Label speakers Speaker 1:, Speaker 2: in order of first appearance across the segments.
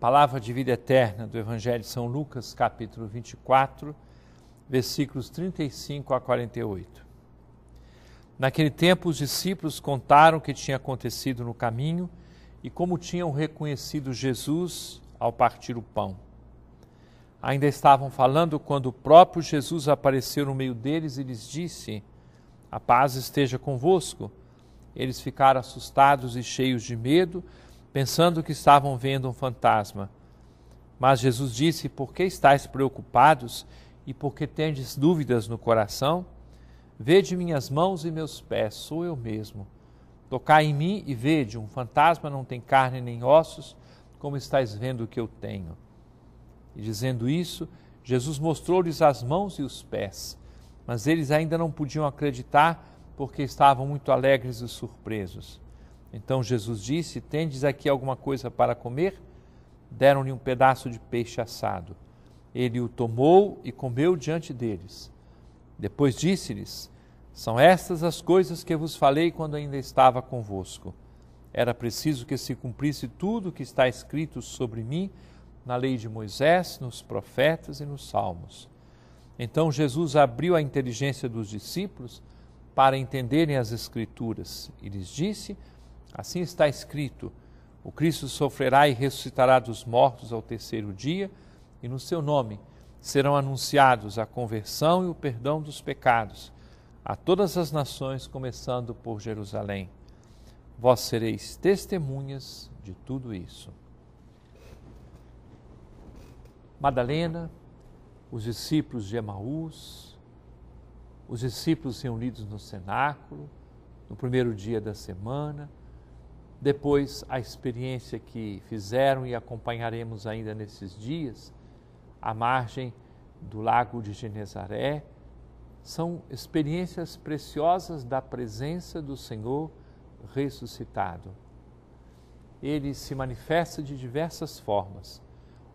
Speaker 1: Palavra de vida eterna do Evangelho de São Lucas, capítulo 24, versículos 35 a 48. Naquele tempo, os discípulos contaram o que tinha acontecido no caminho e como tinham reconhecido Jesus ao partir o pão. Ainda estavam falando quando o próprio Jesus apareceu no meio deles e lhes disse: A paz esteja convosco. Eles ficaram assustados e cheios de medo pensando que estavam vendo um fantasma. Mas Jesus disse: Por que estáis preocupados e por que tendes dúvidas no coração? Vede minhas mãos e meus pés, sou eu mesmo. Tocai em mim e vede: um fantasma não tem carne nem ossos, como estáis vendo o que eu tenho. E dizendo isso, Jesus mostrou-lhes as mãos e os pés. Mas eles ainda não podiam acreditar, porque estavam muito alegres e surpresos. Então Jesus disse: Tendes aqui alguma coisa para comer? Deram-lhe um pedaço de peixe assado. Ele o tomou e comeu diante deles. Depois disse-lhes: São estas as coisas que vos falei quando ainda estava convosco. Era preciso que se cumprisse tudo o que está escrito sobre mim na lei de Moisés, nos profetas e nos salmos. Então Jesus abriu a inteligência dos discípulos para entenderem as Escrituras e lhes disse: Assim está escrito: o Cristo sofrerá e ressuscitará dos mortos ao terceiro dia, e no seu nome serão anunciados a conversão e o perdão dos pecados a todas as nações, começando por Jerusalém. Vós sereis testemunhas de tudo isso. Madalena, os discípulos de Emaús, os discípulos reunidos no cenáculo, no primeiro dia da semana, depois a experiência que fizeram e acompanharemos ainda nesses dias, à margem do Lago de Genezaré, são experiências preciosas da presença do Senhor ressuscitado. Ele se manifesta de diversas formas.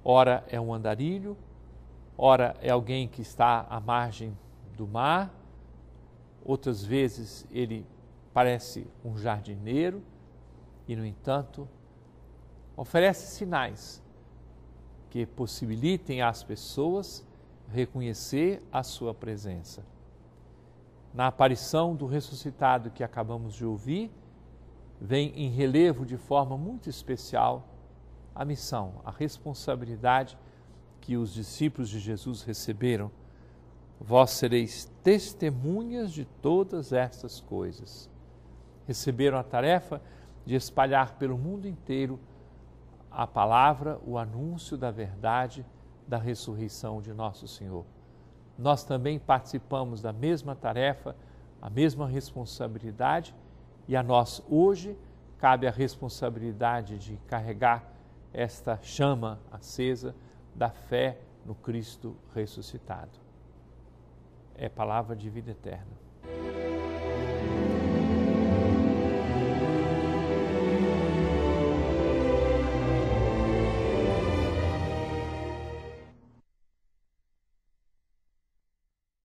Speaker 1: Ora é um andarilho, ora é alguém que está à margem do mar, outras vezes ele parece um jardineiro e, no entanto, oferece sinais que possibilitem às pessoas reconhecer a sua presença. Na aparição do ressuscitado que acabamos de ouvir, vem em relevo de forma muito especial a missão, a responsabilidade que os discípulos de Jesus receberam. Vós sereis testemunhas de todas estas coisas. Receberam a tarefa de espalhar pelo mundo inteiro a palavra, o anúncio da verdade da ressurreição de nosso Senhor. Nós também participamos da mesma tarefa, a mesma responsabilidade, e a nós hoje cabe a responsabilidade de carregar esta chama acesa da fé no Cristo ressuscitado. É palavra de vida eterna.